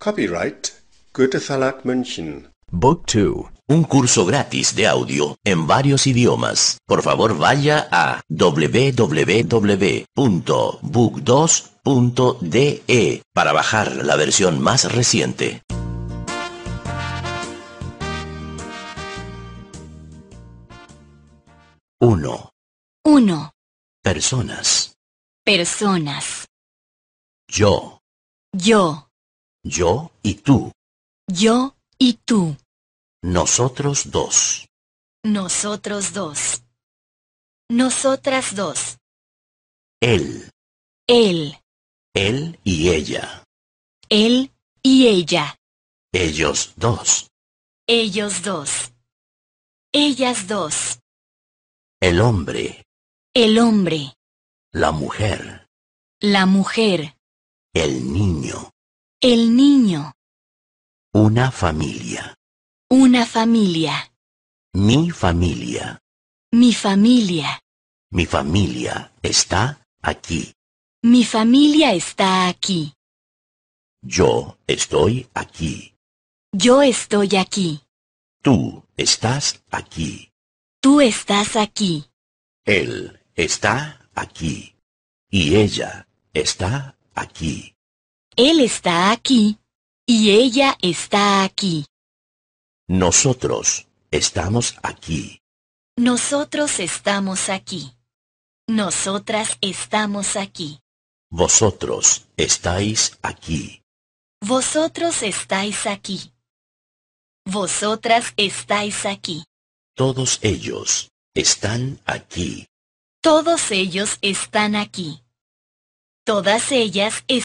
Copyright goethe München. Book 2. Un curso gratis de audio en varios idiomas. Por favor vaya a www.book2.de e para bajar la versión más reciente. 1. Uno. Personas. Personas. Yo. Yo. Yo y tú. Yo y tú. Nosotros dos. Nosotros dos. Nosotras dos. Él. Él. Él y ella. Él y ella. Ellos dos. Ellos dos. Ellas dos. El hombre. El hombre. La mujer. La mujer. El niño. El niño. Una familia. Una familia. Mi familia. Mi familia. Mi familia está aquí. Mi familia está aquí. Yo estoy aquí. Yo estoy aquí. Tú estás aquí. Tú estás aquí. Él está aquí. Y ella está aquí. Él está aquí y ella está aquí. Nosotros estamos aquí. Nosotros estamos aquí. Nosotras estamos aquí. Vosotros estáis aquí. Vosotros estáis aquí. Vosotras estáis aquí. Todos ellos están aquí. Todos ellos están aquí. Todas ellas están